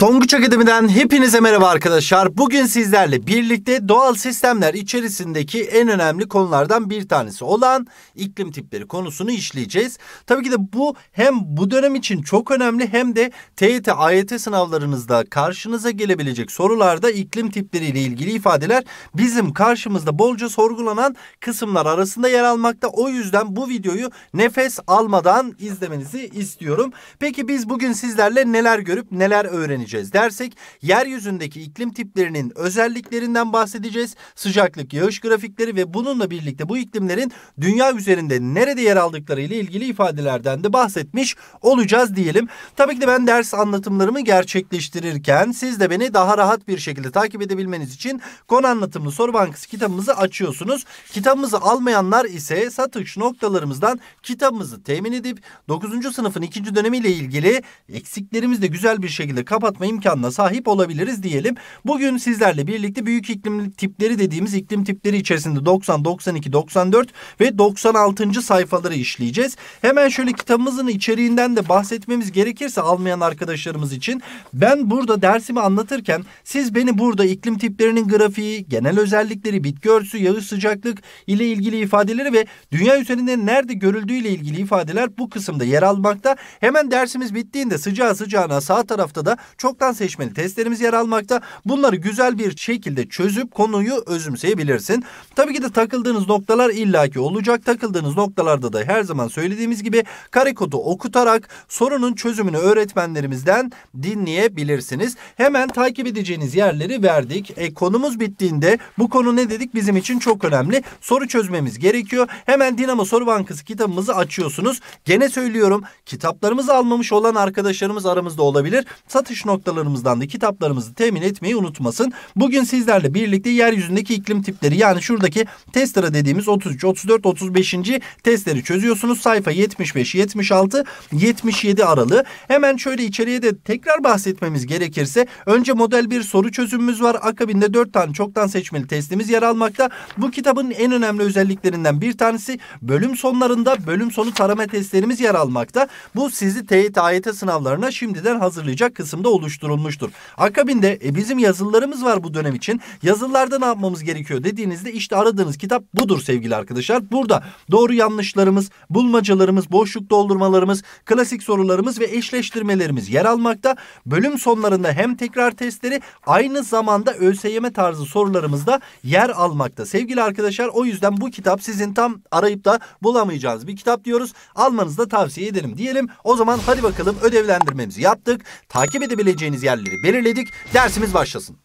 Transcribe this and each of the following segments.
Tonguç Akademi'den hepinize merhaba arkadaşlar. Bugün sizlerle birlikte doğal sistemler içerisindeki en önemli konulardan bir tanesi olan iklim tipleri konusunu işleyeceğiz. Tabii ki de bu hem bu dönem için çok önemli hem de TYT, AYT sınavlarınızda karşınıza gelebilecek sorularda iklim tipleriyle ilgili ifadeler bizim karşımızda bolca sorgulanan kısımlar arasında yer almakta. O yüzden bu videoyu nefes almadan izlemenizi istiyorum. Peki biz bugün sizlerle neler görüp neler öğreneceğiz? bahsedeceğiz dersek yeryüzündeki iklim tiplerinin özelliklerinden bahsedeceğiz. Sıcaklık, yağış grafikleri ve bununla birlikte bu iklimlerin dünya üzerinde nerede yer aldıkları ile ilgili ifadelerden de bahsetmiş olacağız diyelim. Tabii ki de ben ders anlatımlarımı gerçekleştirirken siz de beni daha rahat bir şekilde takip edebilmeniz için konu anlatımlı soru bankası kitabımızı açıyorsunuz. Kitabımızı almayanlar ise satış noktalarımızdan kitabımızı temin edip 9. sınıfın 2. dönemiyle ilgili eksiklerimizi de güzel bir şekilde kapatmak yaratma imkanına sahip olabiliriz diyelim. Bugün sizlerle birlikte büyük iklim tipleri dediğimiz iklim tipleri içerisinde 90, 92, 94 ve 96. sayfaları işleyeceğiz. Hemen şöyle kitabımızın içeriğinden de bahsetmemiz gerekirse almayan arkadaşlarımız için ben burada dersimi anlatırken siz beni burada iklim tiplerinin grafiği, genel özellikleri, bitki örtüsü, yağış sıcaklık ile ilgili ifadeleri ve dünya üzerinde nerede görüldüğü ile ilgili ifadeler bu kısımda yer almakta. Hemen dersimiz bittiğinde sıcağı sıcağına sağ tarafta da çok çoktan seçmeli testlerimiz yer almakta. Bunları güzel bir şekilde çözüp konuyu özümseyebilirsin. Tabii ki de takıldığınız noktalar illaki olacak. Takıldığınız noktalarda da her zaman söylediğimiz gibi kare kodu okutarak sorunun çözümünü öğretmenlerimizden dinleyebilirsiniz. Hemen takip edeceğiniz yerleri verdik. E, konumuz bittiğinde bu konu ne dedik bizim için çok önemli. Soru çözmemiz gerekiyor. Hemen Dinamo Soru Bankası kitabımızı açıyorsunuz. Gene söylüyorum kitaplarımızı almamış olan arkadaşlarımız aramızda olabilir. Satış noktası noktalarımızdan da kitaplarımızı temin etmeyi unutmasın. Bugün sizlerle birlikte yeryüzündeki iklim tipleri yani şuradaki testera dediğimiz 33, 34, 35. testleri çözüyorsunuz. Sayfa 75, 76, 77 aralığı. Hemen şöyle içeriye de tekrar bahsetmemiz gerekirse önce model bir soru çözümümüz var. Akabinde 4 tane çoktan seçmeli testimiz yer almakta. Bu kitabın en önemli özelliklerinden bir tanesi bölüm sonlarında bölüm sonu tarama testlerimiz yer almakta. Bu sizi TYT, AYT sınavlarına şimdiden hazırlayacak kısımda oluşturuyor oluşturulmuştur. Akabinde e, bizim yazılarımız var bu dönem için. Yazılarda ne yapmamız gerekiyor dediğinizde işte aradığınız kitap budur sevgili arkadaşlar. Burada doğru yanlışlarımız, bulmacalarımız, boşluk doldurmalarımız, klasik sorularımız ve eşleştirmelerimiz yer almakta. Bölüm sonlarında hem tekrar testleri aynı zamanda ÖSYM tarzı sorularımızda yer almakta. Sevgili arkadaşlar o yüzden bu kitap sizin tam arayıp da bulamayacağınız bir kitap diyoruz. Almanızı da tavsiye ederim diyelim. O zaman hadi bakalım ödevlendirmemizi yaptık. Takip edebilirsiniz gidebileceğiniz yerleri belirledik. Dersimiz başlasın.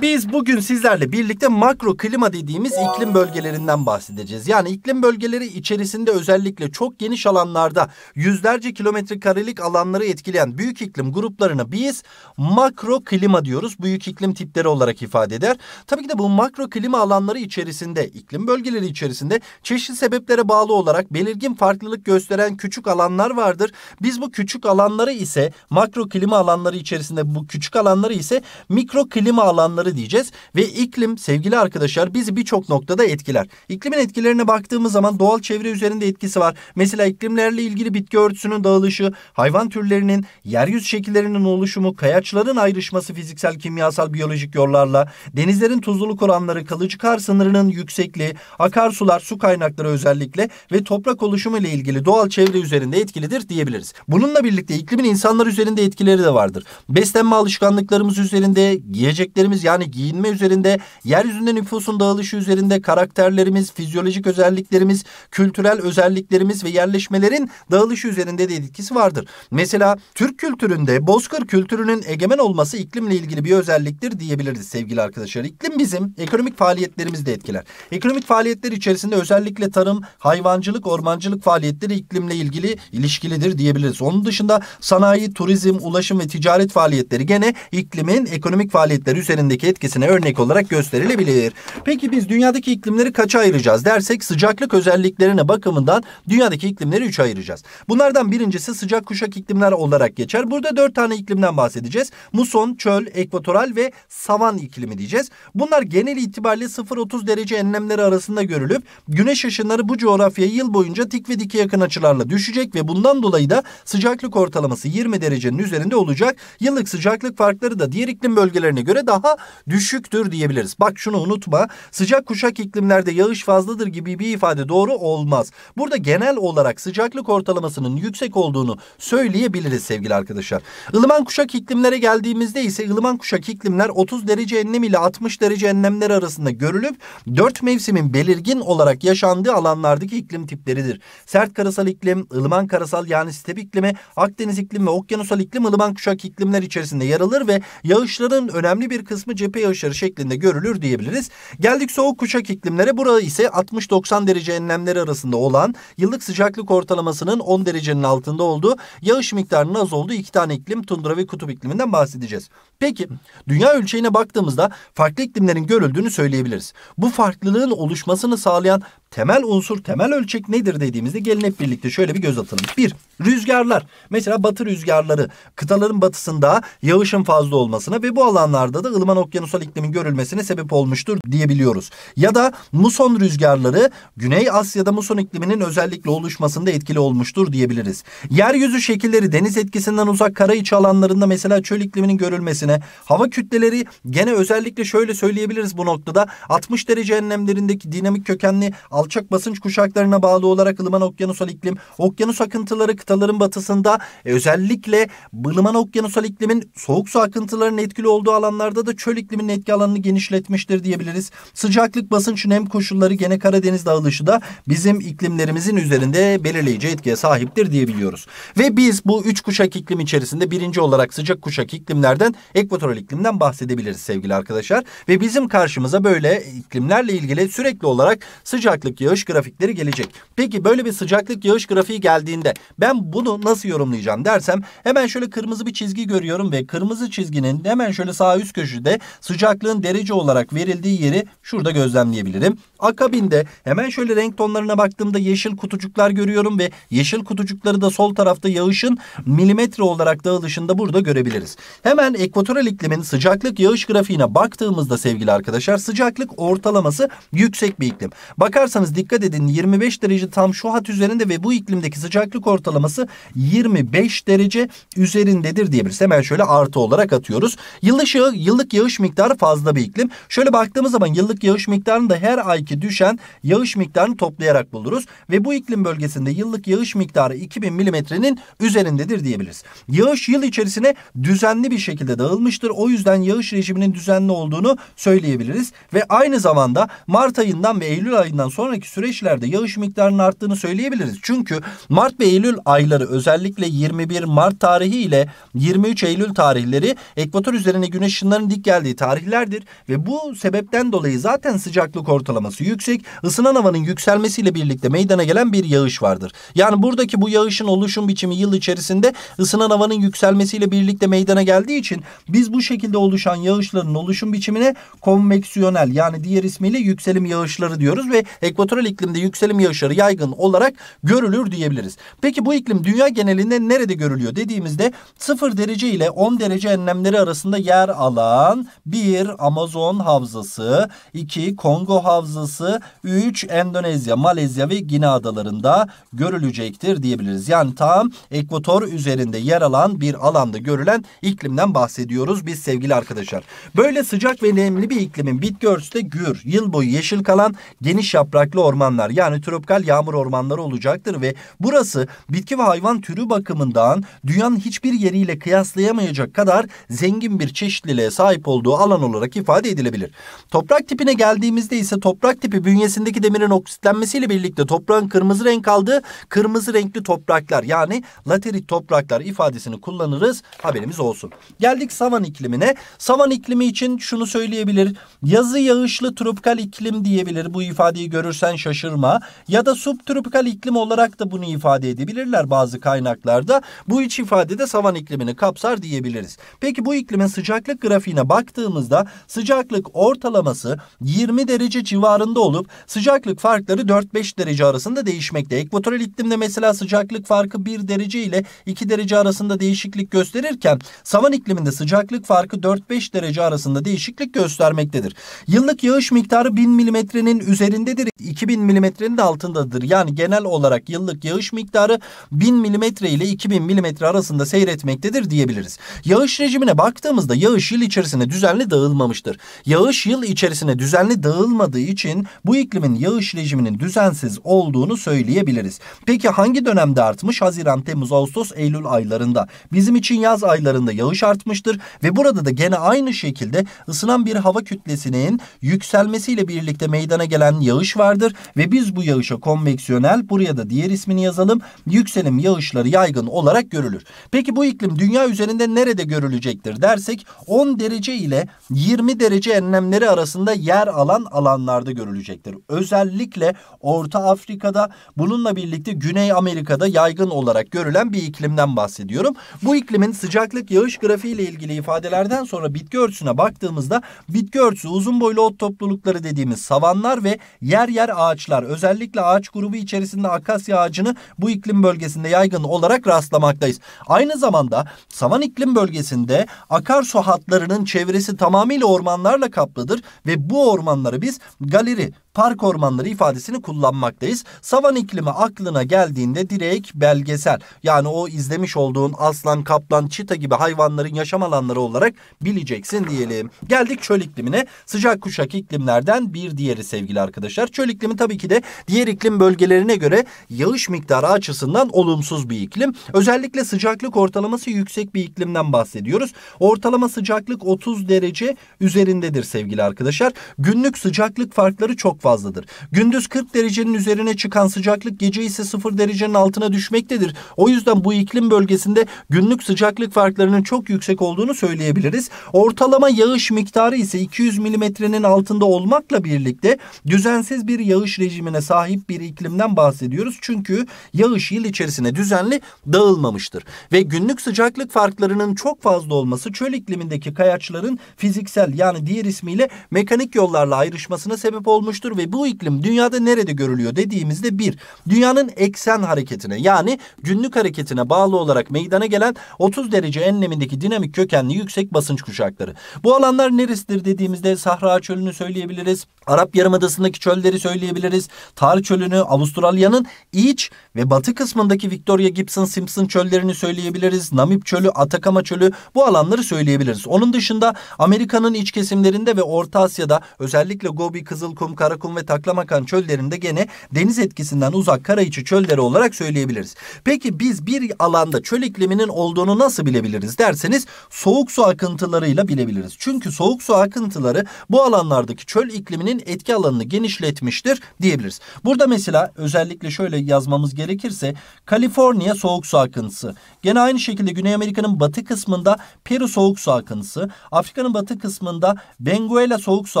Biz bugün sizlerle birlikte makro klima dediğimiz iklim bölgelerinden bahsedeceğiz. Yani iklim bölgeleri içerisinde özellikle çok geniş alanlarda yüzlerce kilometre karelik alanları etkileyen büyük iklim gruplarını biz makro klima diyoruz. Büyük iklim tipleri olarak ifade eder. Tabii ki de bu makro klima alanları içerisinde, iklim bölgeleri içerisinde çeşitli sebeplere bağlı olarak belirgin farklılık gösteren küçük alanlar vardır. Biz bu küçük alanları ise makro klima alanları içerisinde bu küçük alanları ise mikro klima alanları şartları diyeceğiz ve iklim sevgili arkadaşlar bizi birçok noktada etkiler. İklimin etkilerine baktığımız zaman doğal çevre üzerinde etkisi var. Mesela iklimlerle ilgili bitki örtüsünün dağılışı, hayvan türlerinin, yeryüzü şekillerinin oluşumu, kayaçların ayrışması fiziksel, kimyasal, biyolojik yollarla, denizlerin tuzluluk oranları, kalıcı kar sınırının yüksekliği, akarsular, su kaynakları özellikle ve toprak oluşumu ile ilgili doğal çevre üzerinde etkilidir diyebiliriz. Bununla birlikte iklimin insanlar üzerinde etkileri de vardır. Beslenme alışkanlıklarımız üzerinde, giyeceklerimiz yani yani giyinme üzerinde, yeryüzünde nüfusun dağılışı üzerinde karakterlerimiz, fizyolojik özelliklerimiz, kültürel özelliklerimiz ve yerleşmelerin dağılışı üzerinde de etkisi vardır. Mesela Türk kültüründe bozkır kültürünün egemen olması iklimle ilgili bir özelliktir diyebiliriz sevgili arkadaşlar. İklim bizim ekonomik faaliyetlerimizi de etkiler. Ekonomik faaliyetler içerisinde özellikle tarım, hayvancılık, ormancılık faaliyetleri iklimle ilgili ilişkilidir diyebiliriz. Onun dışında sanayi, turizm, ulaşım ve ticaret faaliyetleri gene iklimin ekonomik faaliyetleri üzerindeki etkisine örnek olarak gösterilebilir. Peki biz dünyadaki iklimleri kaça ayıracağız dersek sıcaklık özelliklerine bakımından dünyadaki iklimleri üçe ayıracağız. Bunlardan birincisi sıcak kuşak iklimler olarak geçer. Burada dört tane iklimden bahsedeceğiz. Muson, çöl, ekvatoral ve savan iklimi diyeceğiz. Bunlar genel itibariyle 0-30 derece enlemleri arasında görülüp güneş ışınları bu coğrafyaya yıl boyunca tik ve dike yakın açılarla düşecek ve bundan dolayı da sıcaklık ortalaması 20 derecenin üzerinde olacak. Yıllık sıcaklık farkları da diğer iklim bölgelerine göre daha düşüktür diyebiliriz. Bak şunu unutma sıcak kuşak iklimlerde yağış fazladır gibi bir ifade doğru olmaz. Burada genel olarak sıcaklık ortalamasının yüksek olduğunu söyleyebiliriz sevgili arkadaşlar. Ilıman kuşak iklimlere geldiğimizde ise ılıman kuşak iklimler 30 derece enlem ile 60 derece enlemler arasında görülüp 4 mevsimin belirgin olarak yaşandığı alanlardaki iklim tipleridir. Sert karasal iklim, ılıman karasal yani step iklimi, Akdeniz iklim ve okyanusal iklim ılıman kuşak iklimler içerisinde yer alır ve yağışların önemli bir kısmı cephe yarışları şeklinde görülür diyebiliriz. Geldik soğuk kuşak iklimlere. Burada ise 60-90 derece enlemleri arasında olan yıllık sıcaklık ortalamasının 10 derecenin altında olduğu yağış miktarının az olduğu iki tane iklim tundra ve kutup ikliminden bahsedeceğiz. Peki dünya ölçeğine baktığımızda farklı iklimlerin görüldüğünü söyleyebiliriz. Bu farklılığın oluşmasını sağlayan temel unsur, temel ölçek nedir dediğimizde gelin hep birlikte şöyle bir göz atalım. Bir, rüzgarlar. Mesela batı rüzgarları kıtaların batısında yağışın fazla olmasına ve bu alanlarda da ılıman okyanusal iklimin görülmesine sebep olmuştur diyebiliyoruz. Ya da muson rüzgarları Güney Asya'da muson ikliminin özellikle oluşmasında etkili olmuştur diyebiliriz. Yeryüzü şekilleri deniz etkisinden uzak kara iç alanlarında mesela çöl ikliminin görülmesine, hava kütleleri gene özellikle şöyle söyleyebiliriz bu noktada 60 derece enlemlerindeki dinamik kökenli alçak basınç kuşaklarına bağlı olarak ılıman okyanusal iklim, okyanus akıntıları kıtaların batısında e, özellikle ılıman okyanusal iklimin soğuk su akıntılarının etkili olduğu alanlarda da çöl ikliminin etki alanını genişletmiştir diyebiliriz. Sıcaklık, basınç, nem koşulları gene Karadeniz dağılışı da bizim iklimlerimizin üzerinde belirleyici etkiye sahiptir diyebiliyoruz. Ve biz bu üç kuşak iklim içerisinde birinci olarak sıcak kuşak iklimlerden ekvatoral iklimden bahsedebiliriz sevgili arkadaşlar. Ve bizim karşımıza böyle iklimlerle ilgili sürekli olarak sıcaklık sıcaklık yağış grafikleri gelecek. Peki böyle bir sıcaklık yağış grafiği geldiğinde ben bunu nasıl yorumlayacağım dersem hemen şöyle kırmızı bir çizgi görüyorum ve kırmızı çizginin hemen şöyle sağ üst köşede sıcaklığın derece olarak verildiği yeri şurada gözlemleyebilirim. Akabinde hemen şöyle renk tonlarına baktığımda yeşil kutucuklar görüyorum ve yeşil kutucukları da sol tarafta yağışın milimetre olarak dağılışında burada görebiliriz. Hemen ekvatoral iklimin sıcaklık yağış grafiğine baktığımızda sevgili arkadaşlar sıcaklık ortalaması yüksek bir iklim. Bakarsanız hatırlarsanız dikkat edin 25 derece tam şu hat üzerinde ve bu iklimdeki sıcaklık ortalaması 25 derece üzerindedir diyebiliriz. Hemen şöyle artı olarak atıyoruz. Yıllık, yağı, yıllık yağış miktarı fazla bir iklim. Şöyle baktığımız zaman yıllık yağış miktarını da her ayki düşen yağış miktarını toplayarak buluruz. Ve bu iklim bölgesinde yıllık yağış miktarı 2000 milimetrenin üzerindedir diyebiliriz. Yağış yıl içerisine düzenli bir şekilde dağılmıştır. O yüzden yağış rejiminin düzenli olduğunu söyleyebiliriz. Ve aynı zamanda Mart ayından ve Eylül ayından sonra sonraki süreçlerde yağış miktarının arttığını söyleyebiliriz. Çünkü Mart ve Eylül ayları özellikle 21 Mart tarihi ile 23 Eylül tarihleri ekvator üzerine güneş ışınlarının dik geldiği tarihlerdir ve bu sebepten dolayı zaten sıcaklık ortalaması yüksek, ısınan havanın yükselmesiyle birlikte meydana gelen bir yağış vardır. Yani buradaki bu yağışın oluşum biçimi yıl içerisinde ısınan havanın yükselmesiyle birlikte meydana geldiği için biz bu şekilde oluşan yağışların oluşum biçimine konveksiyonel yani diğer ismiyle yükselim yağışları diyoruz ve ekvator ekvatoral iklimde yükselim yağışları yaygın olarak görülür diyebiliriz. Peki bu iklim dünya genelinde nerede görülüyor dediğimizde 0 derece ile 10 derece enlemleri arasında yer alan 1 Amazon havzası, 2 Kongo havzası, 3 Endonezya, Malezya ve Gine adalarında görülecektir diyebiliriz. Yani tam ekvator üzerinde yer alan bir alanda görülen iklimden bahsediyoruz biz sevgili arkadaşlar. Böyle sıcak ve nemli bir iklimin bitki örtüsü de gür, yıl boyu yeşil kalan geniş yaprak tropikal ormanlar yani tropikal yağmur ormanları olacaktır ve burası bitki ve hayvan türü bakımından dünyanın hiçbir yeriyle kıyaslayamayacak kadar zengin bir çeşitliliğe sahip olduğu alan olarak ifade edilebilir. Toprak tipine geldiğimizde ise toprak tipi bünyesindeki demirin oksitlenmesiyle birlikte toprağın kırmızı renk aldığı kırmızı renkli topraklar yani laterit topraklar ifadesini kullanırız haberimiz olsun. Geldik savan iklimine. Savan iklimi için şunu söyleyebilir. Yazı yağışlı tropikal iklim diyebilir. Bu ifadeyi görürsünüz görsen şaşırma ya da subtropikal iklim olarak da bunu ifade edebilirler bazı kaynaklarda. Bu üç ifade de savan iklimini kapsar diyebiliriz. Peki bu iklimin sıcaklık grafiğine baktığımızda sıcaklık ortalaması 20 derece civarında olup sıcaklık farkları 4-5 derece arasında değişmekte. Ekvatoral iklimde mesela sıcaklık farkı 1 derece ile 2 derece arasında değişiklik gösterirken savan ikliminde sıcaklık farkı 4-5 derece arasında değişiklik göstermektedir. Yıllık yağış miktarı 1000 milimetrenin üzerindedir. 2000 milimetrenin de altındadır. Yani genel olarak yıllık yağış miktarı 1000 milimetre ile 2000 milimetre arasında seyretmektedir diyebiliriz. Yağış rejimine baktığımızda yağış yıl içerisinde düzenli dağılmamıştır. Yağış yıl içerisinde düzenli dağılmadığı için bu iklimin yağış rejiminin düzensiz olduğunu söyleyebiliriz. Peki hangi dönemde artmış? Haziran, Temmuz, Ağustos, Eylül aylarında. Bizim için yaz aylarında yağış artmıştır ve burada da gene aynı şekilde ısınan bir hava kütlesinin yükselmesiyle birlikte meydana gelen yağış var vardır ve biz bu yağışa konveksiyonel buraya da diğer ismini yazalım yükselim yağışları yaygın olarak görülür. Peki bu iklim dünya üzerinde nerede görülecektir dersek 10 derece ile 20 derece enlemleri arasında yer alan alanlarda görülecektir. Özellikle Orta Afrika'da bununla birlikte Güney Amerika'da yaygın olarak görülen bir iklimden bahsediyorum. Bu iklimin sıcaklık yağış grafiği ile ilgili ifadelerden sonra bitki örtüsüne baktığımızda bitki örtüsü uzun boylu ot toplulukları dediğimiz savanlar ve yer yer ağaçlar. Özellikle ağaç grubu içerisinde akasya ağacını bu iklim bölgesinde yaygın olarak rastlamaktayız. Aynı zamanda savan iklim bölgesinde akarsu hatlarının çevresi tamamıyla ormanlarla kaplıdır ve bu ormanları biz galeri park ormanları ifadesini kullanmaktayız. Savan iklimi aklına geldiğinde direkt belgesel yani o izlemiş olduğun aslan, kaplan, çita gibi hayvanların yaşam alanları olarak bileceksin diyelim. Geldik çöl iklimine. Sıcak kuşak iklimlerden bir diğeri sevgili arkadaşlar. Çöl iklimi tabii ki de diğer iklim bölgelerine göre yağış miktarı açısından olumsuz bir iklim. Özellikle sıcaklık ortalaması yüksek bir iklimden bahsediyoruz. Ortalama sıcaklık 30 derece üzerindedir sevgili arkadaşlar. Günlük sıcaklık farkları çok fazladır. Gündüz 40 derecenin üzerine çıkan sıcaklık gece ise 0 derecenin altına düşmektedir. O yüzden bu iklim bölgesinde günlük sıcaklık farklarının çok yüksek olduğunu söyleyebiliriz. Ortalama yağış miktarı ise 200 milimetrenin altında olmakla birlikte düzensiz bir yağış rejimine sahip bir iklimden bahsediyoruz. Çünkü yağış yıl içerisine düzenli dağılmamıştır. Ve günlük sıcaklık farklarının çok fazla olması çöl iklimindeki kayaçların fiziksel yani diğer ismiyle mekanik yollarla ayrışmasına sebep olmuştur ve bu iklim dünyada nerede görülüyor dediğimizde bir, dünyanın eksen hareketine yani günlük hareketine bağlı olarak meydana gelen 30 derece enlemindeki dinamik kökenli yüksek basınç kuşakları. Bu alanlar neresidir dediğimizde Sahra Çölü'nü söyleyebiliriz. Arap Yarımadası'ndaki çölleri söyleyebiliriz. Tar çölünü, Avustralya'nın iç ve batı kısmındaki Victoria Gibson Simpson çöllerini söyleyebiliriz. Namib çölü, Atakama çölü bu alanları söyleyebiliriz. Onun dışında Amerika'nın iç kesimlerinde ve Orta Asya'da özellikle Gobi, Kızılkum, Karakum ve Taklamakan çöllerinde gene deniz etkisinden uzak kara içi çölleri olarak söyleyebiliriz. Peki biz bir alanda çöl ikliminin olduğunu nasıl bilebiliriz derseniz soğuk su akıntılarıyla bilebiliriz. Çünkü soğuk su akıntıları bu alanlardaki çöl ikliminin Rabbin etki alanını genişletmiştir diyebiliriz. Burada mesela özellikle şöyle yazmamız gerekirse Kaliforniya soğuk su akıntısı. Gene aynı şekilde Güney Amerika'nın batı kısmında Peru soğuk su akıntısı. Afrika'nın batı kısmında Benguela soğuk su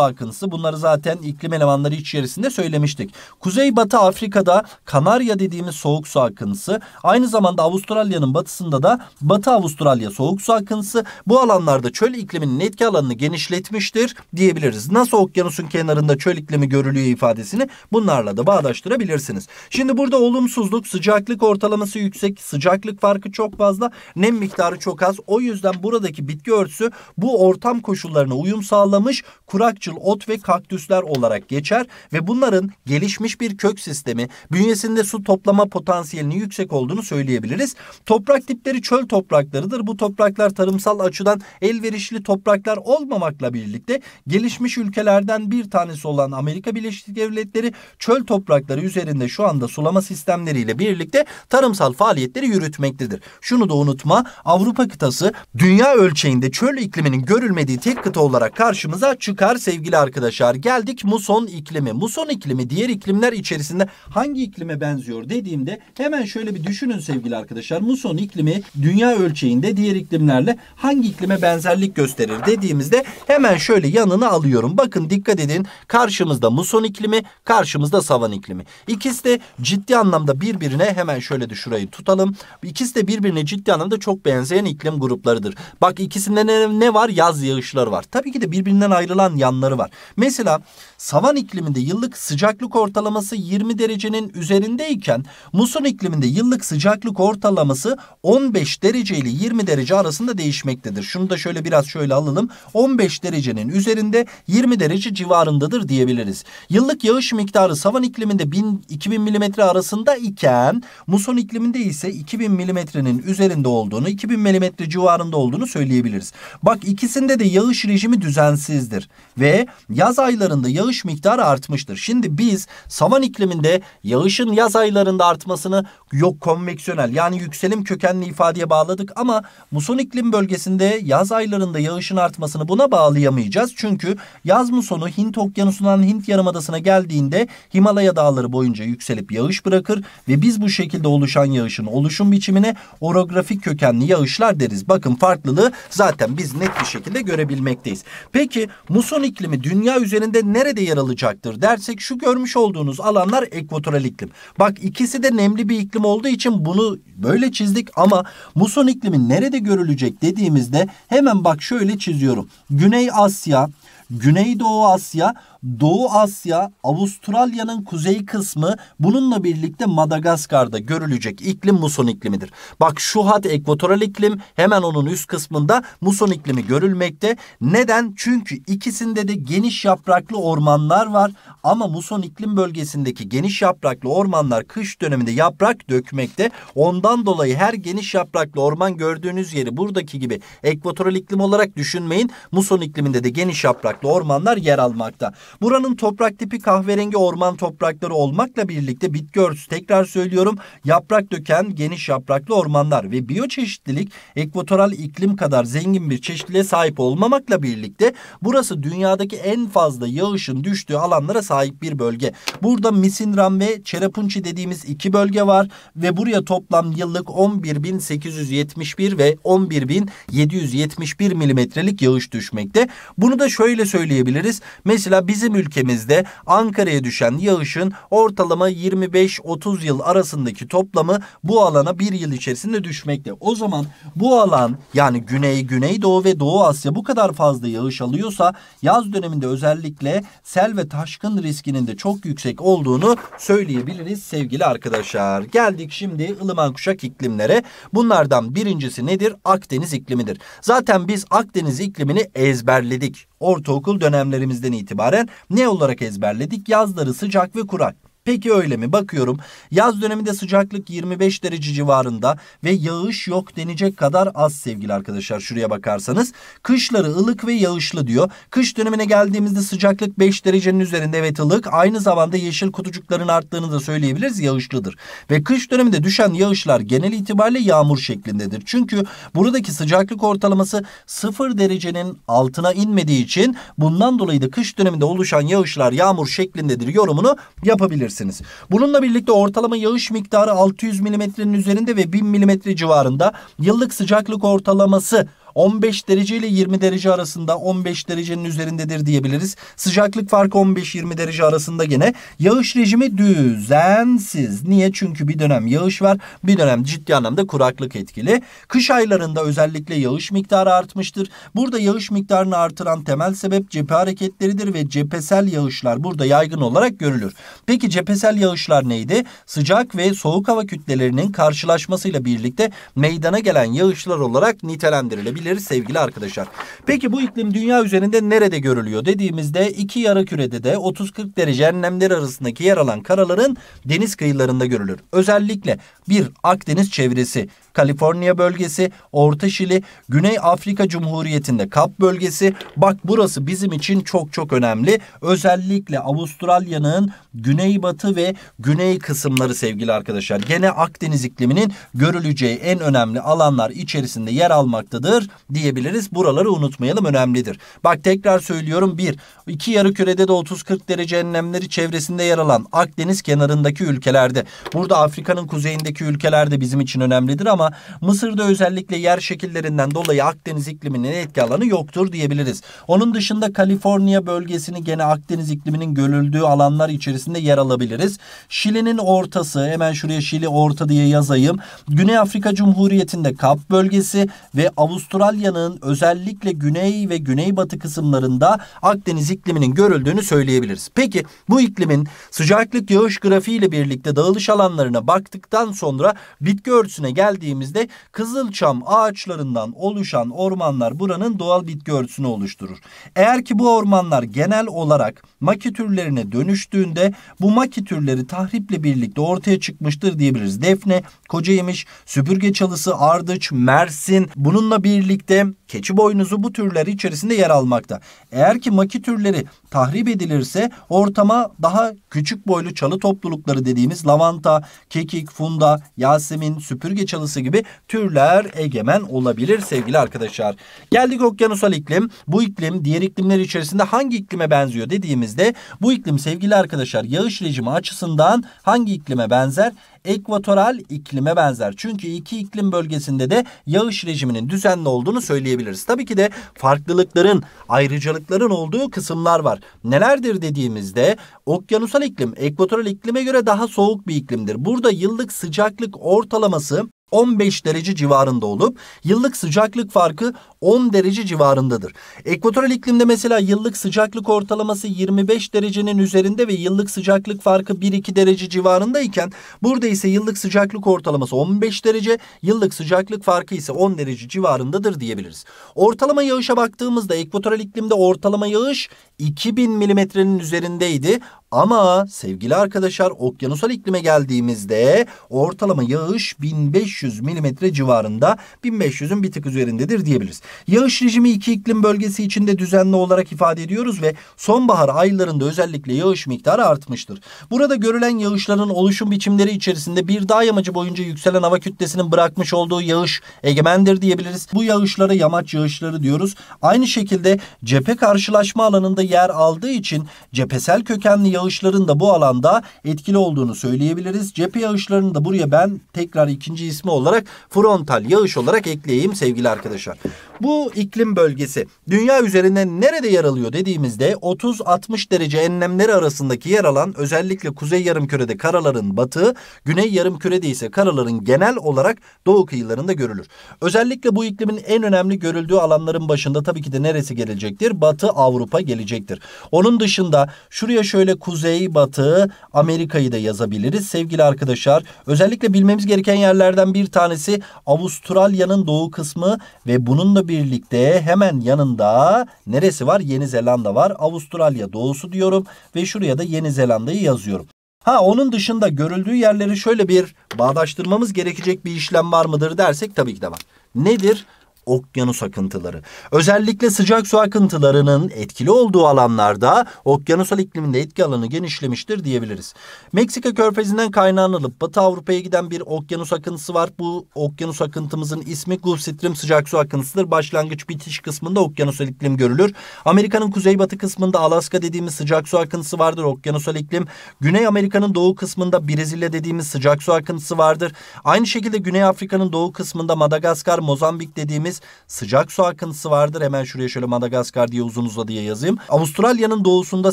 akıntısı. Bunları zaten iklim elemanları içerisinde söylemiştik. Kuzey Batı Afrika'da Kanarya dediğimiz soğuk su akıntısı. Aynı zamanda Avustralya'nın batısında da Batı Avustralya soğuk su akıntısı. Bu alanlarda çöl ikliminin etki alanını genişletmiştir diyebiliriz. Nasıl okyanusun kenarında sıcaklarında çöl iklimi görülüyor ifadesini bunlarla da bağdaştırabilirsiniz. Şimdi burada olumsuzluk sıcaklık ortalaması yüksek sıcaklık farkı çok fazla nem miktarı çok az o yüzden buradaki bitki örtüsü bu ortam koşullarına uyum sağlamış kurakçıl ot ve kaktüsler olarak geçer ve bunların gelişmiş bir kök sistemi bünyesinde su toplama potansiyelinin yüksek olduğunu söyleyebiliriz. Toprak tipleri çöl topraklarıdır. Bu topraklar tarımsal açıdan elverişli topraklar olmamakla birlikte gelişmiş ülkelerden bir tanesi ülkesi olan Amerika Birleşik Devletleri çöl toprakları üzerinde şu anda sulama sistemleriyle birlikte tarımsal faaliyetleri yürütmektedir. Şunu da unutma Avrupa kıtası dünya ölçeğinde çöl ikliminin görülmediği tek kıta olarak karşımıza çıkar sevgili arkadaşlar. Geldik muson iklimi. Muson iklimi diğer iklimler içerisinde hangi iklime benziyor dediğimde hemen şöyle bir düşünün sevgili arkadaşlar. Muson iklimi dünya ölçeğinde diğer iklimlerle hangi iklime benzerlik gösterir dediğimizde hemen şöyle yanına alıyorum. Bakın dikkat edin Karşımızda muson iklimi, karşımızda savan iklimi. İkisi de ciddi anlamda birbirine hemen şöyle de şurayı tutalım. İkisi de birbirine ciddi anlamda çok benzeyen iklim gruplarıdır. Bak ikisinde ne, ne var? Yaz yağışları var. Tabii ki de birbirinden ayrılan yanları var. Mesela savan ikliminde yıllık sıcaklık ortalaması 20 derecenin üzerindeyken muson ikliminde yıllık sıcaklık ortalaması 15 derece ile 20 derece arasında değişmektedir. Şunu da şöyle biraz şöyle alalım. 15 derecenin üzerinde 20 derece civarında oranındadır diyebiliriz. Yıllık yağış miktarı savan ikliminde 1000, 2000 mm arasında iken muson ikliminde ise 2000 mm'nin üzerinde olduğunu 2000 mm civarında olduğunu söyleyebiliriz. Bak ikisinde de yağış rejimi düzensizdir ve yaz aylarında yağış miktarı artmıştır. Şimdi biz savan ikliminde yağışın yaz aylarında artmasını yok konveksiyonel yani yükselim kökenli ifadeye bağladık ama muson iklim bölgesinde yaz aylarında yağışın artmasını buna bağlayamayacağız. Çünkü yaz musonu Hint okyanusundan Hint yarımadasına geldiğinde Himalaya dağları boyunca yükselip yağış bırakır ve biz bu şekilde oluşan yağışın oluşum biçimine orografik kökenli yağışlar deriz. Bakın farklılığı zaten biz net bir şekilde görebilmekteyiz. Peki muson iklimi dünya üzerinde nerede yer alacaktır dersek şu görmüş olduğunuz alanlar ekvatoral iklim. Bak ikisi de nemli bir iklim iklim olduğu için bunu böyle çizdik ama muson iklimi nerede görülecek dediğimizde hemen bak şöyle çiziyorum. Güney Asya, Güneydoğu Asya Doğu Asya, Avustralya'nın kuzey kısmı bununla birlikte Madagaskar'da görülecek iklim muson iklimidir. Bak şu hat ekvatoral iklim hemen onun üst kısmında muson iklimi görülmekte. Neden? Çünkü ikisinde de geniş yapraklı ormanlar var ama muson iklim bölgesindeki geniş yapraklı ormanlar kış döneminde yaprak dökmekte. Ondan dolayı her geniş yapraklı orman gördüğünüz yeri buradaki gibi ekvatoral iklim olarak düşünmeyin. Muson ikliminde de geniş yapraklı ormanlar yer almakta. Buranın toprak tipi kahverengi orman toprakları olmakla birlikte bitki örtüsü tekrar söylüyorum yaprak döken geniş yapraklı ormanlar ve biyoçeşitlilik ekvatoral iklim kadar zengin bir çeşitliliğe sahip olmamakla birlikte burası dünyadaki en fazla yağışın düştüğü alanlara sahip bir bölge. Burada Misindram ve Çerepunçi dediğimiz iki bölge var ve buraya toplam yıllık 11.871 ve 11.771 milimetrelik yağış düşmekte. Bunu da şöyle söyleyebiliriz. Mesela bizim bizim ülkemizde Ankara'ya düşen yağışın ortalama 25-30 yıl arasındaki toplamı bu alana bir yıl içerisinde düşmekte. O zaman bu alan yani Güney, Güneydoğu ve Doğu Asya bu kadar fazla yağış alıyorsa yaz döneminde özellikle sel ve taşkın riskinin de çok yüksek olduğunu söyleyebiliriz sevgili arkadaşlar. Geldik şimdi ılıman kuşak iklimlere. Bunlardan birincisi nedir? Akdeniz iklimidir. Zaten biz Akdeniz iklimini ezberledik ortaokul dönemlerimizden itibaren ne olarak ezberledik? Yazları sıcak ve kurak. Peki öyle mi? Bakıyorum yaz döneminde sıcaklık 25 derece civarında ve yağış yok denecek kadar az sevgili arkadaşlar şuraya bakarsanız. Kışları ılık ve yağışlı diyor. Kış dönemine geldiğimizde sıcaklık 5 derecenin üzerinde evet ılık. Aynı zamanda yeşil kutucukların arttığını da söyleyebiliriz yağışlıdır. Ve kış döneminde düşen yağışlar genel itibariyle yağmur şeklindedir. Çünkü buradaki sıcaklık ortalaması 0 derecenin altına inmediği için bundan dolayı da kış döneminde oluşan yağışlar yağmur şeklindedir yorumunu yapabiliriz bulabilirsiniz. Bununla birlikte ortalama yağış miktarı 600 milimetrenin üzerinde ve 1000 milimetre civarında. Yıllık sıcaklık ortalaması 15 derece ile 20 derece arasında 15 derecenin üzerindedir diyebiliriz. Sıcaklık farkı 15-20 derece arasında gene. Yağış rejimi düzensiz. Niye? Çünkü bir dönem yağış var bir dönem ciddi anlamda kuraklık etkili. Kış aylarında özellikle yağış miktarı artmıştır. Burada yağış miktarını artıran temel sebep cephe hareketleridir ve cephesel yağışlar burada yaygın olarak görülür. Peki cephesel yağışlar neydi? Sıcak ve soğuk hava kütlelerinin karşılaşmasıyla birlikte meydana gelen yağışlar olarak nitelendirilebilir biliriz sevgili arkadaşlar. Peki bu iklim dünya üzerinde nerede görülüyor dediğimizde iki yarı kürede de 30-40 derece enlemler arasındaki yer alan karaların deniz kıyılarında görülür. Özellikle bir Akdeniz çevresi Kaliforniya bölgesi, Orta Şili, Güney Afrika Cumhuriyeti'nde Kap bölgesi. Bak burası bizim için çok çok önemli. Özellikle Avustralya'nın güneybatı ve güney kısımları sevgili arkadaşlar. Gene Akdeniz ikliminin görüleceği en önemli alanlar içerisinde yer almaktadır diyebiliriz. Buraları unutmayalım önemlidir. Bak tekrar söylüyorum bir, iki yarı kürede de 30-40 derece enlemleri çevresinde yer alan Akdeniz kenarındaki ülkelerde. Burada Afrika'nın kuzeyindeki ülkelerde bizim için önemlidir ama Mısır'da özellikle yer şekillerinden dolayı Akdeniz ikliminin etki alanı yoktur diyebiliriz. Onun dışında Kaliforniya bölgesini gene Akdeniz ikliminin görüldüğü alanlar içerisinde yer alabiliriz. Şili'nin ortası hemen şuraya Şili orta diye yazayım. Güney Afrika Cumhuriyeti'nde Kap bölgesi ve Avustralya'nın özellikle güney ve güneybatı kısımlarında Akdeniz ikliminin görüldüğünü söyleyebiliriz. Peki bu iklimin sıcaklık yağış grafiği ile birlikte dağılış alanlarına baktıktan sonra bitki örtüsüne geldiğim incelediğimizde kızılçam ağaçlarından oluşan ormanlar buranın doğal bitki örtüsünü oluşturur. Eğer ki bu ormanlar genel olarak maki türlerine dönüştüğünde bu maki türleri tahriple birlikte ortaya çıkmıştır diyebiliriz. Defne, kocaymış, süpürge çalısı, ardıç, mersin bununla birlikte keçi boynuzu bu türler içerisinde yer almakta. Eğer ki maki türleri tahrip edilirse ortama daha küçük boylu çalı toplulukları dediğimiz lavanta, kekik, funda, yasemin, süpürge çalısı gibi türler egemen olabilir sevgili arkadaşlar. Geldik okyanusal iklim. Bu iklim diğer iklimler içerisinde hangi iklime benziyor dediğimizde bu iklim sevgili arkadaşlar yağış rejimi açısından hangi iklime benzer? ekvatoral iklime benzer. Çünkü iki iklim bölgesinde de yağış rejiminin düzenli olduğunu söyleyebiliriz. Tabii ki de farklılıkların, ayrıcalıkların olduğu kısımlar var. Nelerdir dediğimizde okyanusal iklim ekvatoral iklime göre daha soğuk bir iklimdir. Burada yıllık sıcaklık ortalaması 15 derece civarında olup yıllık sıcaklık farkı 10 derece civarındadır. Ekvatoral iklimde mesela yıllık sıcaklık ortalaması 25 derecenin üzerinde ve yıllık sıcaklık farkı 1-2 derece civarındayken burada ise yıllık sıcaklık ortalaması 15 derece, yıllık sıcaklık farkı ise 10 derece civarındadır diyebiliriz. Ortalama yağışa baktığımızda ekvatoral iklimde ortalama yağış 2000 milimetrenin üzerindeydi. Ama sevgili arkadaşlar okyanusal iklime geldiğimizde ortalama yağış 1500 milimetre civarında 1500'ün bir tık üzerindedir diyebiliriz. Yağış rejimi iki iklim bölgesi içinde düzenli olarak ifade ediyoruz ve sonbahar aylarında özellikle yağış miktarı artmıştır. Burada görülen yağışların oluşum biçimleri içerisinde bir dağ yamacı boyunca yükselen hava kütlesinin bırakmış olduğu yağış egemendir diyebiliriz. Bu yağışlara yamaç yağışları diyoruz. Aynı şekilde cephe karşılaşma alanında yer aldığı için cephesel kökenli yağışların da bu alanda etkili olduğunu söyleyebiliriz. Cephe yağışlarını da buraya ben tekrar ikinci ismi olarak frontal yağış olarak ekleyeyim sevgili arkadaşlar. Bu iklim bölgesi dünya üzerinde nerede yer alıyor dediğimizde 30-60 derece enlemleri arasındaki yer alan özellikle kuzey yarımkürede karaların batığı, güney yarımkürede ise karaların genel olarak doğu kıyılarında görülür. Özellikle bu iklimin en önemli görüldüğü alanların başında tabii ki de neresi gelecektir? Batı Avrupa gelecektir. Onun dışında şuraya şöyle kuzey, batı, Amerika'yı da yazabiliriz sevgili arkadaşlar. Özellikle bilmemiz gereken yerlerden bir tanesi Avustralya'nın doğu kısmı ve bununla birlikte hemen yanında neresi var? Yeni Zelanda var. Avustralya doğusu diyorum ve şuraya da Yeni Zelanda'yı yazıyorum. Ha onun dışında görüldüğü yerleri şöyle bir bağdaştırmamız gerekecek bir işlem var mıdır dersek tabii ki de var. Nedir? okyanus akıntıları. Özellikle sıcak su akıntılarının etkili olduğu alanlarda okyanusal ikliminde etki alanı genişlemiştir diyebiliriz. Meksika körfezinden kaynağlanıp Batı Avrupa'ya giden bir okyanus akıntısı var. Bu okyanus akıntımızın ismi Gulf Stream sıcak su akıntısıdır. Başlangıç bitiş kısmında okyanusal iklim görülür. Amerika'nın kuzeybatı kısmında Alaska dediğimiz sıcak su akıntısı vardır. Okyanusal iklim. Güney Amerika'nın doğu kısmında Brezilya dediğimiz sıcak su akıntısı vardır. Aynı şekilde Güney Afrika'nın doğu kısmında Madagaskar, Mozambik dediğimiz göreceğiz. Sıcak su akıntısı vardır. Hemen şuraya şöyle Madagaskar diye uzun uza diye yazayım. Avustralya'nın doğusunda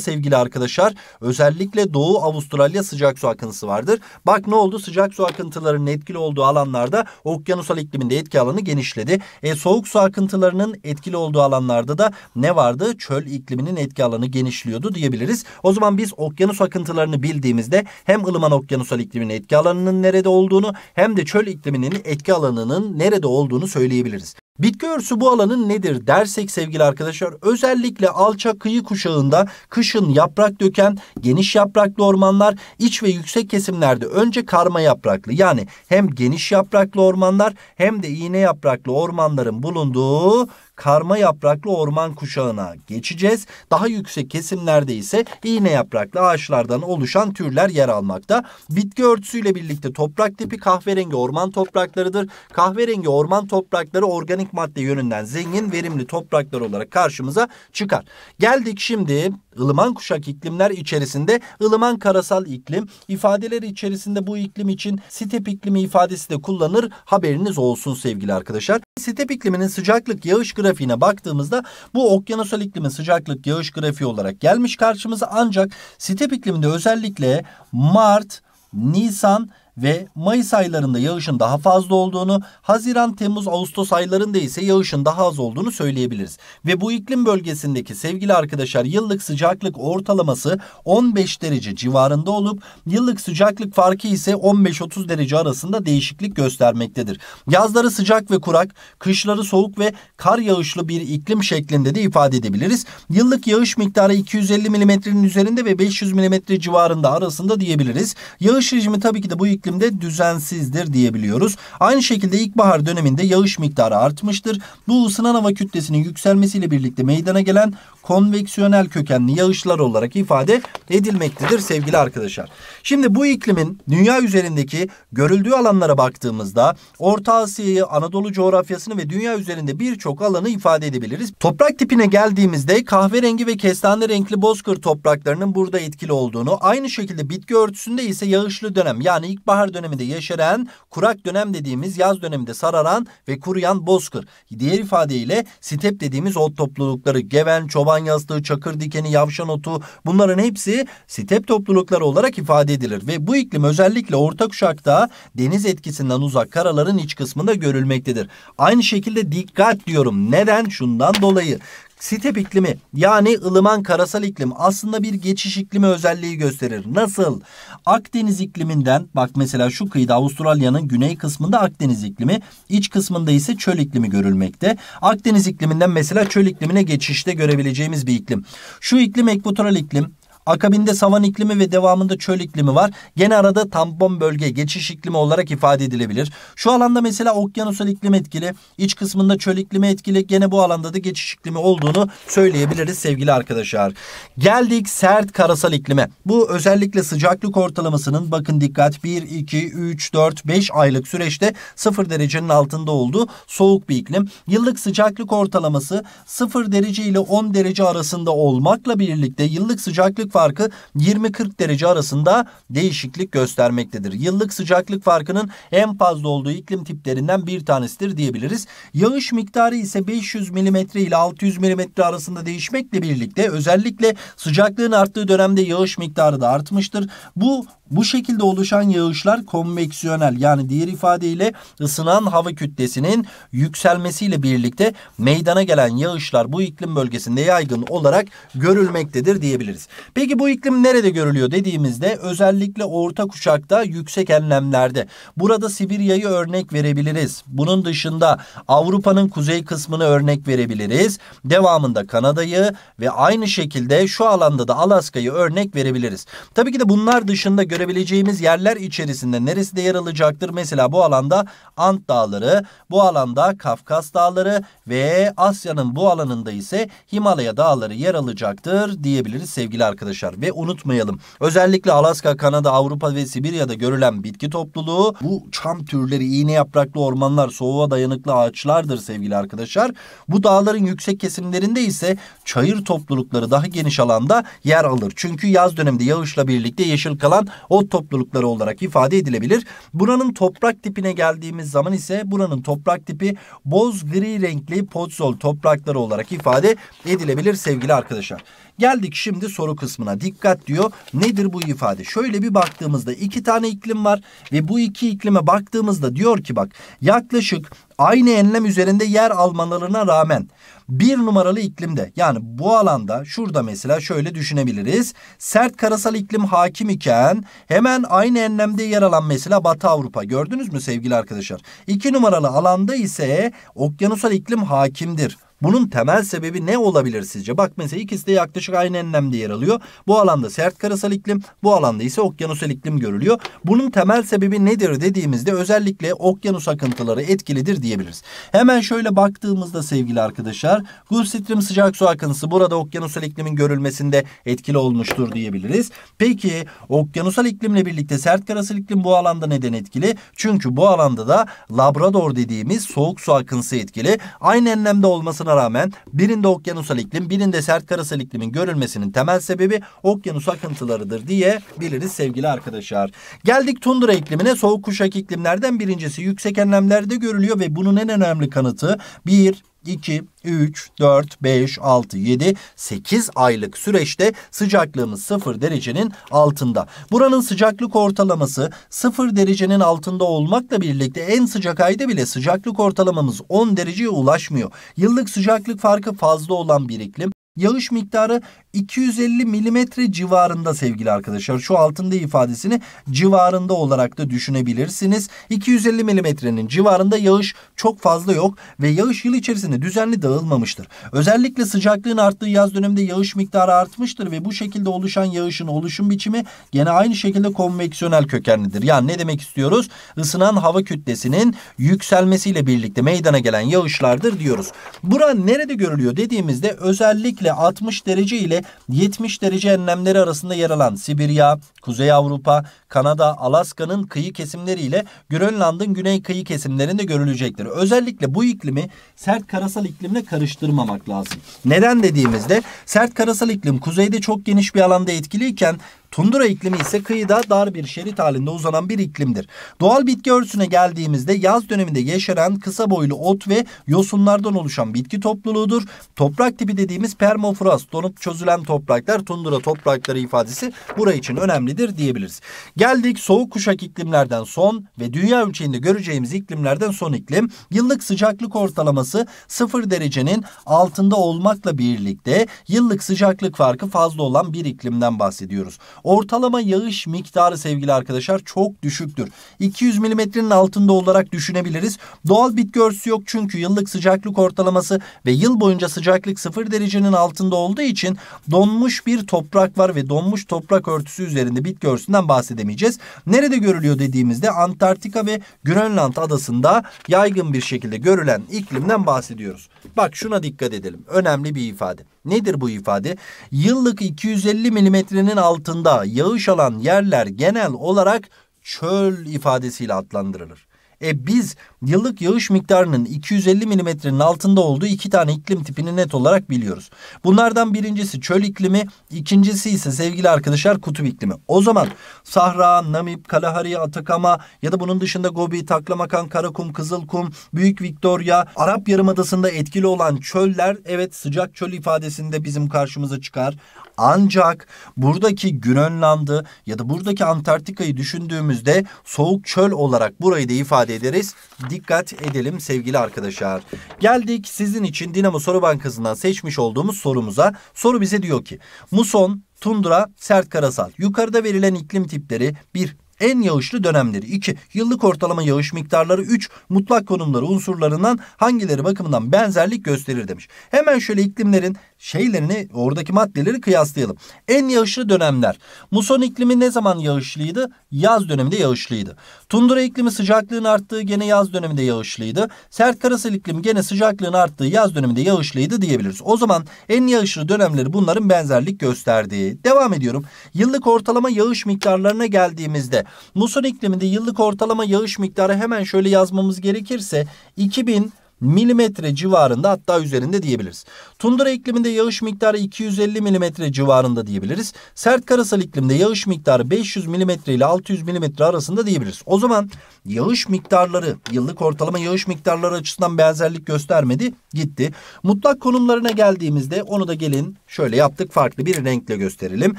sevgili arkadaşlar özellikle Doğu Avustralya sıcak su akıntısı vardır. Bak ne oldu? Sıcak su akıntılarının etkili olduğu alanlarda okyanusal ikliminde etki alanı genişledi. E, soğuk su akıntılarının etkili olduğu alanlarda da ne vardı? Çöl ikliminin etki alanı genişliyordu diyebiliriz. O zaman biz okyanus akıntılarını bildiğimizde hem ılıman okyanusal iklimin etki alanının nerede olduğunu hem de çöl ikliminin etki alanının nerede olduğunu söyleyebiliriz. Bitki örsü bu alanın nedir dersek sevgili arkadaşlar özellikle alçak kıyı kuşağında kışın yaprak döken geniş yapraklı ormanlar iç ve yüksek kesimlerde önce karma yapraklı yani hem geniş yapraklı ormanlar hem de iğne yapraklı ormanların bulunduğu karma yapraklı orman kuşağına geçeceğiz. Daha yüksek kesimlerde ise iğne yapraklı ağaçlardan oluşan türler yer almakta. Bitki örtüsüyle birlikte toprak tipi kahverengi orman topraklarıdır. Kahverengi orman toprakları organik madde yönünden zengin, verimli topraklar olarak karşımıza çıkar. Geldik şimdi ılıman kuşak iklimler içerisinde ılıman karasal iklim ifadeleri içerisinde bu iklim için step iklimi ifadesi de kullanır. Haberiniz olsun sevgili arkadaşlar. Step ikliminin sıcaklık, yağış grafiğine baktığımızda bu okyanusal iklimin sıcaklık yağış grafiği olarak gelmiş karşımıza ancak step ikliminde özellikle Mart, Nisan ve Mayıs aylarında yağışın daha fazla olduğunu, Haziran, Temmuz, Ağustos aylarında ise yağışın daha az olduğunu söyleyebiliriz. Ve bu iklim bölgesindeki sevgili arkadaşlar yıllık sıcaklık ortalaması 15 derece civarında olup yıllık sıcaklık farkı ise 15-30 derece arasında değişiklik göstermektedir. Yazları sıcak ve kurak, kışları soğuk ve kar yağışlı bir iklim şeklinde de ifade edebiliriz. Yıllık yağış miktarı 250 milimetrenin üzerinde ve 500 milimetre civarında arasında diyebiliriz. Yağış rejimi tabii ki de bu iklim iklimde düzensizdir diyebiliyoruz. Aynı şekilde ilkbahar döneminde yağış miktarı artmıştır. Bu ısınan hava kütlesinin yükselmesiyle birlikte meydana gelen konveksiyonel kökenli yağışlar olarak ifade edilmektedir sevgili arkadaşlar. Şimdi bu iklimin dünya üzerindeki görüldüğü alanlara baktığımızda Orta Asya'yı, Anadolu coğrafyasını ve dünya üzerinde birçok alanı ifade edebiliriz. Toprak tipine geldiğimizde kahverengi ve kestane renkli bozkır topraklarının burada etkili olduğunu, aynı şekilde bitki örtüsünde ise yağışlı dönem yani ilkbahar ilkbahar döneminde yeşeren, kurak dönem dediğimiz yaz döneminde sararan ve kuruyan bozkır. Diğer ifadeyle step dediğimiz ot toplulukları, geven, çoban yastığı, çakır dikeni, yavşan otu bunların hepsi step toplulukları olarak ifade edilir. Ve bu iklim özellikle orta kuşakta deniz etkisinden uzak karaların iç kısmında görülmektedir. Aynı şekilde dikkat diyorum. Neden? Şundan dolayı. Step iklimi yani ılıman karasal iklim aslında bir geçiş iklimi özelliği gösterir. Nasıl? Akdeniz ikliminden bak mesela şu kıyıda Avustralya'nın güney kısmında Akdeniz iklimi, iç kısmında ise çöl iklimi görülmekte. Akdeniz ikliminden mesela çöl iklimine geçişte görebileceğimiz bir iklim. Şu iklim ekvatoral iklim, Akabinde savan iklimi ve devamında çöl iklimi var. Gene arada tampon bölge geçiş iklimi olarak ifade edilebilir. Şu alanda mesela okyanusal iklim etkili. iç kısmında çöl iklimi etkili. Gene bu alanda da geçiş iklimi olduğunu söyleyebiliriz sevgili arkadaşlar. Geldik sert karasal iklime. Bu özellikle sıcaklık ortalamasının bakın dikkat 1, 2, 3, 4, 5 aylık süreçte 0 derecenin altında olduğu soğuk bir iklim. Yıllık sıcaklık ortalaması 0 derece ile 10 derece arasında olmakla birlikte yıllık sıcaklık farkı 20-40 derece arasında değişiklik göstermektedir. Yıllık sıcaklık farkının en fazla olduğu iklim tiplerinden bir tanesidir diyebiliriz. Yağış miktarı ise 500 mm ile 600 mm arasında değişmekle birlikte özellikle sıcaklığın arttığı dönemde yağış miktarı da artmıştır. Bu bu şekilde oluşan yağışlar konveksiyonel yani diğer ifadeyle ısınan hava kütlesinin yükselmesiyle birlikte meydana gelen yağışlar bu iklim bölgesinde yaygın olarak görülmektedir diyebiliriz. Peki bu iklim nerede görülüyor dediğimizde özellikle orta kuşakta yüksek enlemlerde. Burada Sibirya'yı örnek verebiliriz. Bunun dışında Avrupa'nın kuzey kısmını örnek verebiliriz. Devamında Kanada'yı ve aynı şekilde şu alanda da Alaska'yı örnek verebiliriz. Tabii ki de bunlar dışında görebileceğimiz yerler içerisinde neresi de yer alacaktır? Mesela bu alanda Ant Dağları, bu alanda Kafkas Dağları ve Asya'nın bu alanında ise Himalaya Dağları yer alacaktır diyebiliriz sevgili arkadaşlar. Ve unutmayalım özellikle Alaska, Kanada, Avrupa ve Sibirya'da görülen bitki topluluğu bu çam türleri, iğne yapraklı ormanlar, soğuğa dayanıklı ağaçlardır sevgili arkadaşlar. Bu dağların yüksek kesimlerinde ise çayır toplulukları daha geniş alanda yer alır. Çünkü yaz döneminde yağışla birlikte yeşil kalan ot toplulukları olarak ifade edilebilir. Buranın toprak tipine geldiğimiz zaman ise buranın toprak tipi boz gri renkli podzol toprakları olarak ifade edilebilir sevgili arkadaşlar. Geldik şimdi soru kısmına dikkat diyor. Nedir bu ifade? Şöyle bir baktığımızda iki tane iklim var ve bu iki iklime baktığımızda diyor ki bak yaklaşık aynı enlem üzerinde yer almalarına rağmen bir numaralı iklimde yani bu alanda şurada mesela şöyle düşünebiliriz. Sert karasal iklim hakim iken hemen aynı enlemde yer alan mesela Batı Avrupa gördünüz mü sevgili arkadaşlar? İki numaralı alanda ise okyanusal iklim hakimdir. Bunun temel sebebi ne olabilir sizce? Bak mesela ikisi de yaklaşık aynı enlemde yer alıyor. Bu alanda sert karasal iklim, bu alanda ise okyanusal iklim görülüyor. Bunun temel sebebi nedir dediğimizde özellikle okyanus akıntıları etkilidir diyebiliriz. Hemen şöyle baktığımızda sevgili arkadaşlar Gulf Stream sıcak su akıntısı burada okyanusal iklimin görülmesinde etkili olmuştur diyebiliriz. Peki okyanusal iklimle birlikte sert karasal iklim bu alanda neden etkili? Çünkü bu alanda da Labrador dediğimiz soğuk su akıntısı etkili. Aynı enlemde olmasına rağmen birinde okyanusal iklim birinde sert karasal iklimin görülmesinin temel sebebi okyanus akıntılarıdır diye biliriz sevgili arkadaşlar. Geldik tundra iklimine soğuk kuşak iklimlerden birincisi yüksek enlemlerde görülüyor ve bunun en önemli kanıtı bir 2, 3, 4, 5, 6, 7, 8 aylık süreçte sıcaklığımız 0 derecenin altında. Buranın sıcaklık ortalaması 0 derecenin altında olmakla birlikte en sıcak ayda bile sıcaklık ortalamamız 10 dereceye ulaşmıyor. Yıllık sıcaklık farkı fazla olan bir iklim Yağış miktarı 250 milimetre civarında sevgili arkadaşlar. Şu altında ifadesini civarında olarak da düşünebilirsiniz. 250 milimetrenin civarında yağış çok fazla yok ve yağış yıl içerisinde düzenli dağılmamıştır. Özellikle sıcaklığın arttığı yaz döneminde yağış miktarı artmıştır ve bu şekilde oluşan yağışın oluşum biçimi gene aynı şekilde konveksiyonel kökenlidir. Yani ne demek istiyoruz? Isınan hava kütlesinin yükselmesiyle birlikte meydana gelen yağışlardır diyoruz. Bura nerede görülüyor dediğimizde özellikle özellikle 60 derece ile 70 derece enlemleri arasında yer alan Sibirya, Kuzey Avrupa, Kanada, Alaska'nın kıyı kesimleri ile Grönland'ın güney kıyı kesimlerinde görülecektir. Özellikle bu iklimi sert karasal iklimle karıştırmamak lazım. Neden dediğimizde sert karasal iklim kuzeyde çok geniş bir alanda etkiliyken Tundra iklimi ise kıyıda dar bir şerit halinde uzanan bir iklimdir. Doğal bitki örtüsüne geldiğimizde yaz döneminde yeşeren kısa boylu ot ve yosunlardan oluşan bitki topluluğudur. Toprak tipi dediğimiz permafrost donup çözülen topraklar tundra toprakları ifadesi burayı için önemlidir diyebiliriz. Geldik soğuk kuşak iklimlerden son ve dünya ölçeğinde göreceğimiz iklimlerden son iklim. Yıllık sıcaklık ortalaması 0 derecenin altında olmakla birlikte yıllık sıcaklık farkı fazla olan bir iklimden bahsediyoruz. Ortalama yağış miktarı sevgili arkadaşlar çok düşüktür. 200 milimetrenin altında olarak düşünebiliriz. Doğal bitki örtüsü yok çünkü yıllık sıcaklık ortalaması ve yıl boyunca sıcaklık 0 derecenin altında olduğu için donmuş bir toprak var ve donmuş toprak örtüsü üzerinde bitki örtüsünden bahsedemeyeceğiz. Nerede görülüyor dediğimizde Antarktika ve Grönland adasında yaygın bir şekilde görülen iklimden bahsediyoruz. Bak şuna dikkat edelim. Önemli bir ifade. Nedir bu ifade? Yıllık 250 milimetrenin altında yağış alan yerler genel olarak çöl ifadesiyle adlandırılır. E biz yıllık yağış miktarının 250 milimetrenin altında olduğu iki tane iklim tipini net olarak biliyoruz. Bunlardan birincisi çöl iklimi, ikincisi ise sevgili arkadaşlar kutup iklimi. O zaman Sahra, Namib, Kalahari, Atakama ya da bunun dışında Gobi, Taklamakan, Karakum, Kızılkum, Büyük Victoria, Arap Yarımadası'nda etkili olan çöller evet sıcak çöl ifadesinde bizim karşımıza çıkar. Ancak buradaki Grönland'ı ya da buradaki Antarktika'yı düşündüğümüzde soğuk çöl olarak burayı da ifade ederiz. Dikkat edelim sevgili arkadaşlar. Geldik sizin için Dinamo Soru Bankası'ndan seçmiş olduğumuz sorumuza. Soru bize diyor ki muson, tundra, sert karasal. Yukarıda verilen iklim tipleri bir en yağışlı dönemleri. 2. Yıllık ortalama yağış miktarları. 3. Mutlak konumları unsurlarından hangileri bakımından benzerlik gösterir demiş. Hemen şöyle iklimlerin şeylerini oradaki maddeleri kıyaslayalım. En yağışlı dönemler. Muson iklimi ne zaman yağışlıydı? Yaz döneminde yağışlıydı. Tundra iklimi sıcaklığın arttığı gene yaz döneminde yağışlıydı. Sert karasal iklim gene sıcaklığın arttığı yaz döneminde yağışlıydı diyebiliriz. O zaman en yağışlı dönemleri bunların benzerlik gösterdiği. Devam ediyorum. Yıllık ortalama yağış miktarlarına geldiğimizde de muson ikliminde yıllık ortalama yağış miktarı hemen şöyle yazmamız gerekirse 2000 milimetre civarında hatta üzerinde diyebiliriz. Tundra ikliminde yağış miktarı 250 milimetre civarında diyebiliriz. Sert karasal iklimde yağış miktarı 500 milimetre ile 600 milimetre arasında diyebiliriz. O zaman yağış miktarları yıllık ortalama yağış miktarları açısından benzerlik göstermedi gitti. Mutlak konumlarına geldiğimizde onu da gelin şöyle yaptık farklı bir renkle gösterelim.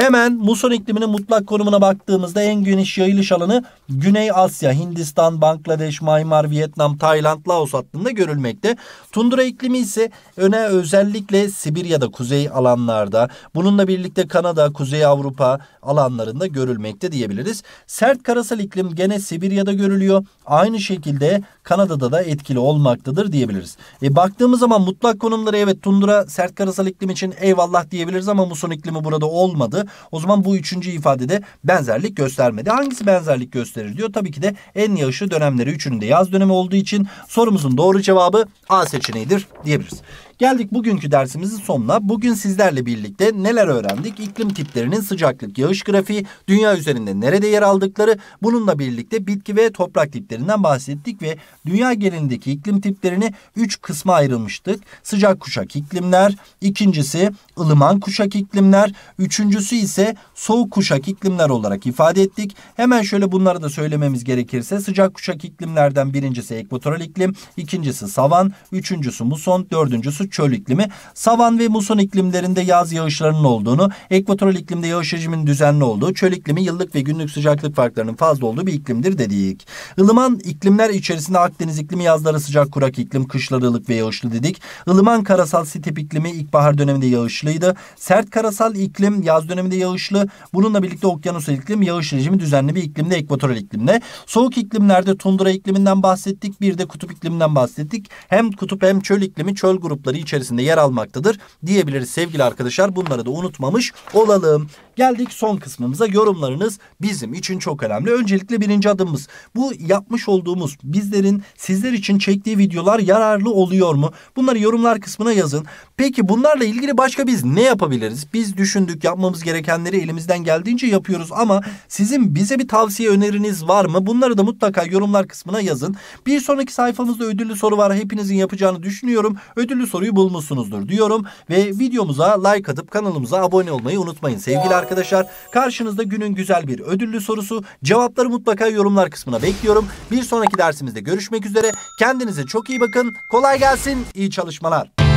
Hemen muson ikliminin mutlak konumuna baktığımızda en geniş yayılış alanı Güney Asya, Hindistan, Bangladeş, Myanmar, Vietnam, Tayland, Laos hattında görülmekte. Tundra iklimi ise öne özellikle Sibirya'da kuzey alanlarda, bununla birlikte Kanada, Kuzey Avrupa alanlarında görülmekte diyebiliriz. Sert karasal iklim gene Sibirya'da görülüyor. Aynı şekilde Kanada'da da etkili olmaktadır diyebiliriz. E, baktığımız zaman mutlak konumları evet tundra sert karasal iklim için eyvallah diyebiliriz ama muson iklimi burada olmadı. O zaman bu üçüncü ifadede benzerlik göstermedi. Hangisi benzerlik gösterir diyor. Tabii ki de en yağışlı dönemleri üçünün de yaz dönemi olduğu için sorumuzun doğru cevabı A seçeneğidir diyebiliriz. Geldik bugünkü dersimizin sonuna. Bugün sizlerle birlikte neler öğrendik? İklim tiplerinin sıcaklık, yağış grafiği, dünya üzerinde nerede yer aldıkları, bununla birlikte bitki ve toprak tiplerinden bahsettik ve dünya genelindeki iklim tiplerini 3 kısma ayrılmıştık. Sıcak kuşak iklimler, ikincisi ılıman kuşak iklimler, üçüncüsü ise soğuk kuşak iklimler olarak ifade ettik. Hemen şöyle bunları da söylememiz gerekirse sıcak kuşak iklimlerden birincisi ekvatoral iklim, ikincisi savan, üçüncüsü muson, dördüncüsü çöl iklimi, savan ve muson iklimlerinde yaz yağışlarının olduğunu, ekvatoral iklimde yağış hacminin düzenli olduğu, çöl iklimi yıllık ve günlük sıcaklık farklarının fazla olduğu bir iklimdir dedik. ılıman iklimler içerisinde Akdeniz iklimi yazları sıcak kurak iklim, kışları ılık ve yağışlı dedik. ılıman karasal sitep iklimi ilkbahar döneminde yağışlıydı. Sert karasal iklim yaz döneminde yağışlı. Bununla birlikte okyanus iklim yağış rejimi düzenli bir iklimde ekvatoral iklimde. Soğuk iklimlerde tundra ikliminden bahsettik. Bir de kutup ikliminden bahsettik. Hem kutup hem çöl iklimi çöl grupları değerleri içerisinde yer almaktadır diyebiliriz sevgili arkadaşlar. Bunları da unutmamış olalım. Geldik son kısmımıza yorumlarınız bizim için çok önemli. Öncelikle birinci adımımız bu yapmış olduğumuz bizlerin sizler için çektiği videolar yararlı oluyor mu? Bunları yorumlar kısmına yazın. Peki bunlarla ilgili başka biz ne yapabiliriz? Biz düşündük yapmamız gerekenleri elimizden geldiğince yapıyoruz ama sizin bize bir tavsiye öneriniz var mı? Bunları da mutlaka yorumlar kısmına yazın. Bir sonraki sayfamızda ödüllü soru var. Hepinizin yapacağını düşünüyorum. Ödüllü soruyu soruyu bulmuşsunuzdur diyorum ve videomuza like atıp kanalımıza abone olmayı unutmayın sevgili arkadaşlar. Karşınızda günün güzel bir ödüllü sorusu. Cevapları mutlaka yorumlar kısmına bekliyorum. Bir sonraki dersimizde görüşmek üzere. Kendinize çok iyi bakın. Kolay gelsin. İyi çalışmalar.